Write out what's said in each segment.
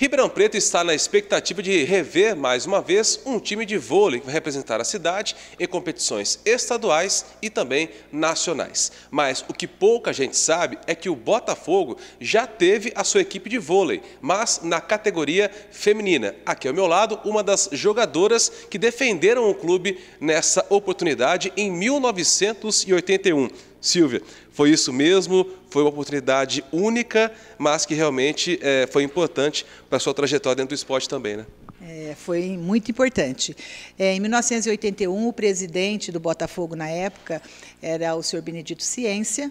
Ribeirão Preto está na expectativa de rever mais uma vez um time de vôlei que vai representar a cidade em competições estaduais e também nacionais. Mas o que pouca gente sabe é que o Botafogo já teve a sua equipe de vôlei, mas na categoria feminina. Aqui ao meu lado, uma das jogadoras que defenderam o clube nessa oportunidade em 1981. Silvia, foi isso mesmo? foi uma oportunidade única, mas que realmente é, foi importante para a sua trajetória dentro do esporte também, né? É, foi muito importante. É, em 1981, o presidente do Botafogo na época era o senhor Benedito Ciência,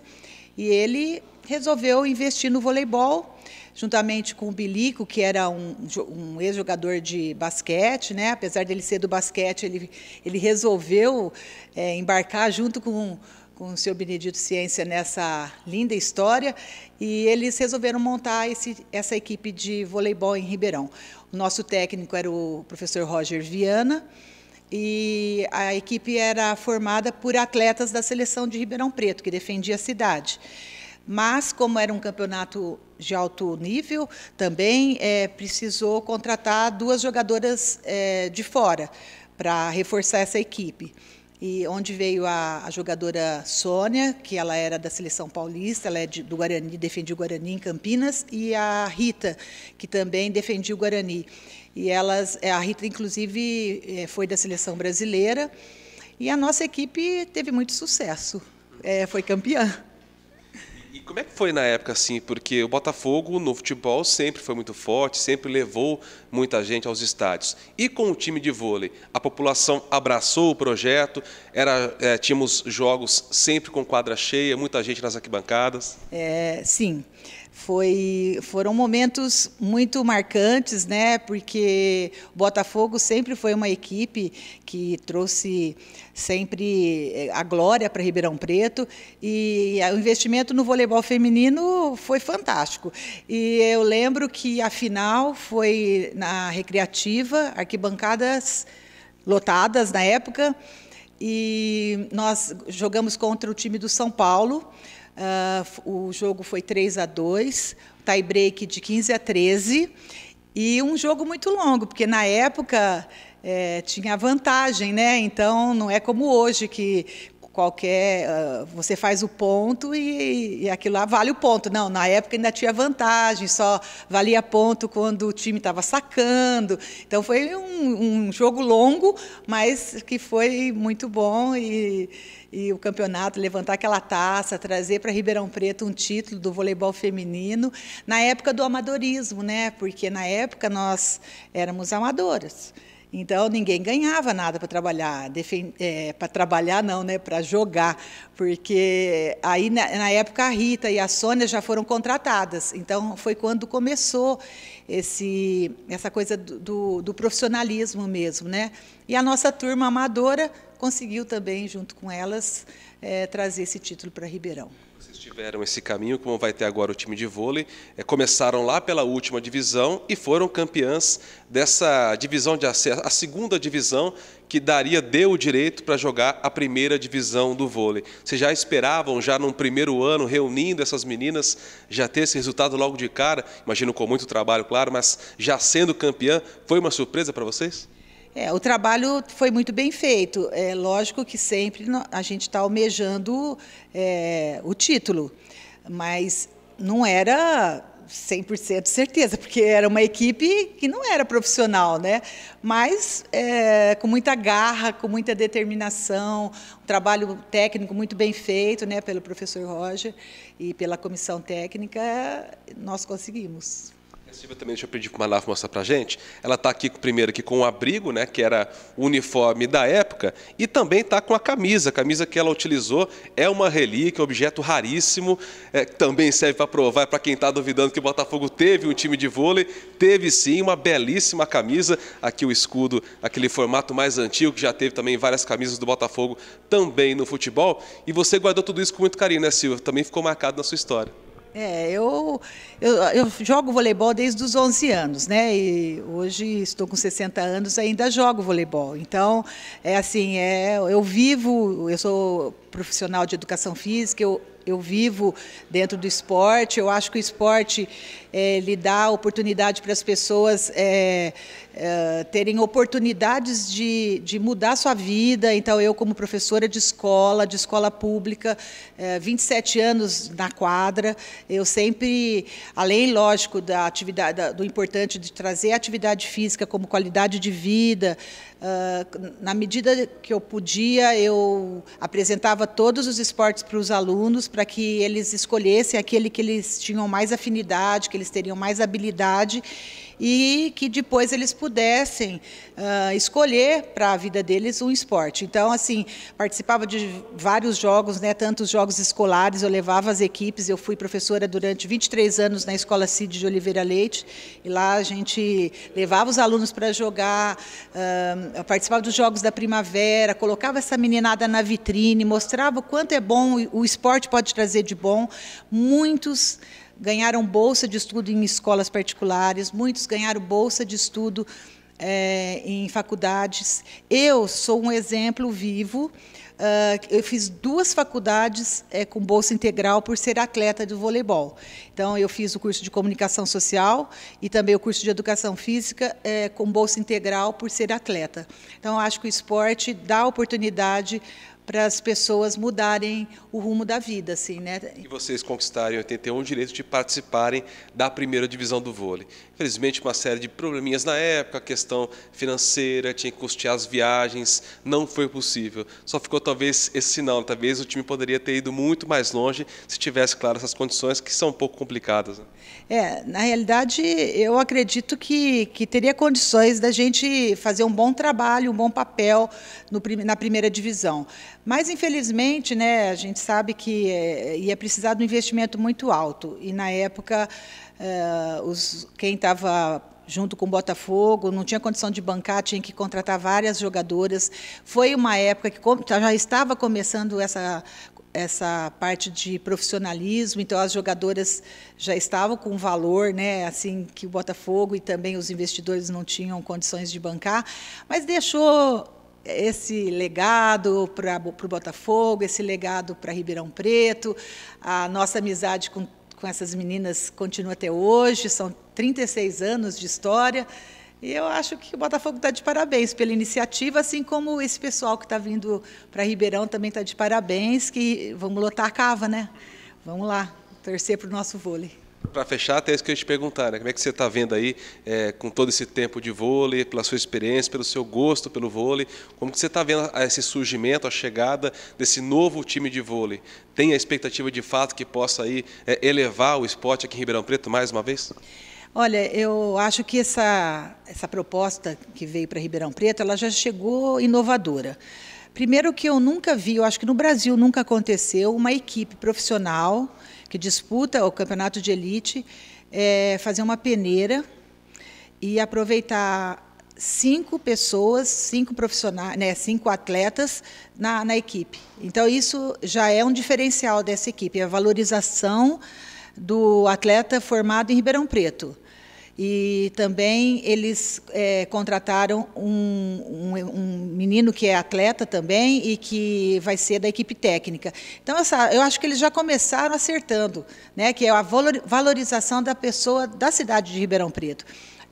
e ele resolveu investir no voleibol, juntamente com o Bilico, que era um, um ex-jogador de basquete, né? apesar dele ser do basquete, ele, ele resolveu é, embarcar junto com com o senhor Benedito Ciência nessa linda história e eles resolveram montar esse, essa equipe de voleibol em Ribeirão. O nosso técnico era o professor Roger Viana e a equipe era formada por atletas da seleção de Ribeirão Preto, que defendia a cidade. Mas, como era um campeonato de alto nível, também é, precisou contratar duas jogadoras é, de fora para reforçar essa equipe e onde veio a, a, jogadora Sônia, que ela era da seleção paulista, ela é de, do Guarani, defendia o Guarani em Campinas, e a Rita, que também defendia o Guarani. E elas, é, a Rita, inclusive, é, foi da seleção brasileira, e a nossa equipe teve muito sucesso, é, foi campeã. E como é que foi na época, assim? Porque o Botafogo no futebol sempre foi muito forte, sempre levou muita gente aos estádios. E com o time de vôlei, a população abraçou o projeto, era, é, tínhamos jogos sempre com quadra cheia, muita gente nas arquibancadas. É, sim. Sim foi, foram momentos muito marcantes, né? Porque o Botafogo sempre foi uma equipe que trouxe sempre eh, a glória para Ribeirão Preto e eh, o investimento no voleibol feminino foi fantástico. E eu lembro que a final foi na recreativa, arquibancadas lotadas na época. E nós jogamos contra o time do São Paulo. Uh, o jogo foi 3 a 2, tie break de 15 a 13 e um jogo muito longo, porque na época é, tinha vantagem, né? Então não é como hoje que qualquer. Uh, você faz o ponto e, e aquilo lá vale o ponto. Não, na época ainda tinha vantagem, só valia ponto quando o time estava sacando. Então foi um, um, jogo longo, mas que foi muito bom e, e o campeonato, levantar aquela taça, trazer para Ribeirão Preto um título do voleibol feminino, na época do amadorismo, né? Porque na época nós éramos amadoras. Então ninguém ganhava nada para trabalhar, é, para trabalhar não, né? Para jogar, porque aí na, na, época a Rita e a Sônia já foram contratadas. Então foi quando começou esse, essa coisa do, do, do profissionalismo mesmo, né? E a nossa turma amadora conseguiu também, junto com elas, é, trazer esse título para Ribeirão eles tiveram esse caminho, como vai ter agora o time de vôlei. É, começaram lá pela última divisão e foram campeãs dessa divisão de acesso, a segunda divisão que daria deu o direito para jogar a primeira divisão do vôlei. Vocês já esperavam, já num primeiro ano, reunindo essas meninas, já ter esse resultado logo de cara? Imagino com muito trabalho, claro, mas já sendo campeã, foi uma surpresa para vocês? É, o trabalho foi muito bem feito. É lógico que sempre a gente está almejando é, o título, mas não era 100% certeza, porque era uma equipe que não era profissional, né? Mas é, com muita garra, com muita determinação, um trabalho técnico muito bem feito, né, pelo professor Roger e pela comissão técnica, nós conseguimos. A Silvia também, deixa eu pedir para o Manaf mostrar para a gente. Ela está aqui, primeiro, aqui com o abrigo, né, que era o uniforme da época, e também está com a camisa. A camisa que ela utilizou é uma relíquia, um objeto raríssimo, é, também serve para provar para quem está duvidando que o Botafogo teve um time de vôlei. Teve sim, uma belíssima camisa. Aqui o escudo, aquele formato mais antigo, que já teve também várias camisas do Botafogo também no futebol. E você guardou tudo isso com muito carinho, né, Silvia? Também ficou marcado na sua história. É, eu, eu, eu jogo voleibol desde os 11 anos, né? E hoje estou com 60 anos ainda jogo voleibol. Então, é assim, é, eu vivo, eu sou profissional de educação física, eu eu vivo dentro do esporte. Eu acho que o esporte é, eh, lhe dá oportunidade para as pessoas é, é, terem oportunidades de, de mudar sua vida. Então, eu, como professora de escola, de escola pública, 27 anos na quadra, eu sempre, além, lógico, da atividade, da, do importante de trazer a atividade física como qualidade de vida, ah, na medida que eu podia, eu apresentava todos os esportes para os alunos, para que eles escolhessem aquele que eles tinham mais afinidade, que eles teriam mais habilidade e que depois eles pudessem uh, escolher para a vida deles um esporte. Então, assim, participava de vários jogos, né, tantos jogos escolares, eu levava as equipes, eu fui professora durante 23 anos na Escola Cid de Oliveira Leite, e lá a gente levava os alunos para jogar, uh, participava dos Jogos da Primavera, colocava essa meninada na vitrine, mostrava o quanto é bom, o esporte pode trazer de bom. Muitos ganharam bolsa de estudo em escolas particulares, muitos ganharam bolsa de estudo é, em faculdades. Eu sou um exemplo vivo. Uh, eu fiz duas faculdades é, com bolsa integral por ser atleta de voleibol. Então, eu fiz o curso de comunicação social e também o curso de educação física é, com bolsa integral por ser atleta. Então, acho que o esporte dá oportunidade para as pessoas mudarem o rumo da vida, assim, né? E vocês conquistarem, em 81 o direito de participarem da primeira divisão do vôlei. Infelizmente, uma série de probleminhas na época, questão financeira, tinha que custear as viagens, não foi possível. Só ficou talvez esse sinal, talvez o time poderia ter ido muito mais longe se tivesse, claro, essas condições que são um pouco complicadas. Né? É, na realidade, eu acredito que, que teria condições da gente fazer um bom trabalho, um bom papel no, na primeira divisão. Mas, infelizmente, né, a gente sabe que é, ia precisar de um investimento muito alto. E, na época, eh, os, quem estava junto com o Botafogo, não tinha condição de bancar, tinha que contratar várias jogadoras. Foi uma época que já estava começando essa essa parte de profissionalismo, então as jogadoras já estavam com valor, né, assim que o Botafogo e também os investidores não tinham condições de bancar, mas deixou esse legado para o Botafogo, esse legado para Ribeirão Preto, a nossa amizade com, com essas meninas continua até hoje, são 36 anos de história. E eu acho que o Botafogo está de parabéns pela iniciativa, assim como esse pessoal que está vindo para Ribeirão também está de parabéns, que vamos lotar a cava, né? Vamos lá, torcer para o nosso vôlei. Para fechar, até isso que eu ia te perguntar, né? como é que você está vendo aí, é, com todo esse tempo de vôlei, pela sua experiência, pelo seu gosto pelo vôlei, como que você está vendo esse surgimento, a chegada desse novo time de vôlei? Tem a expectativa de fato que possa aí, é, elevar o esporte aqui em Ribeirão Preto mais uma vez? Olha, eu acho que essa, essa proposta que veio para Ribeirão Preto, ela já chegou inovadora. Primeiro que eu nunca vi, eu acho que no Brasil nunca aconteceu, uma equipe profissional que disputa o campeonato de elite é, fazer uma peneira e aproveitar cinco pessoas, cinco profissionais, né, cinco atletas na, na, equipe. Então isso já é um diferencial dessa equipe, é a valorização do atleta formado em Ribeirão Preto. E também eles é, contrataram um, um, um, menino que é atleta também e que vai ser da equipe técnica. Então, essa, eu acho que eles já começaram acertando, né, que é a valorização da pessoa da cidade de Ribeirão Preto.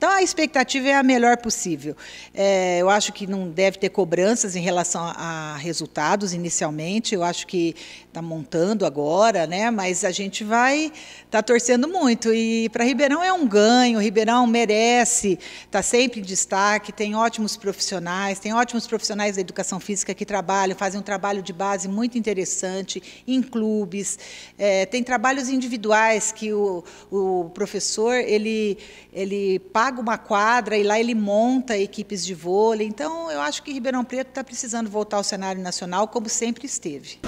Então, a expectativa é a melhor possível. É, eu acho que não deve ter cobranças em relação a, a resultados inicialmente. Eu acho que está montando agora, né? mas a gente vai estar tá torcendo muito. E para Ribeirão é um ganho. Ribeirão merece está sempre em destaque. Tem ótimos profissionais, tem ótimos profissionais da educação física que trabalham, fazem um trabalho de base muito interessante em clubes. É, tem trabalhos individuais que o, o professor ele, ele paga uma quadra e lá ele monta equipes de vôlei. Então, eu acho que Ribeirão Preto está precisando voltar ao cenário nacional, como sempre esteve.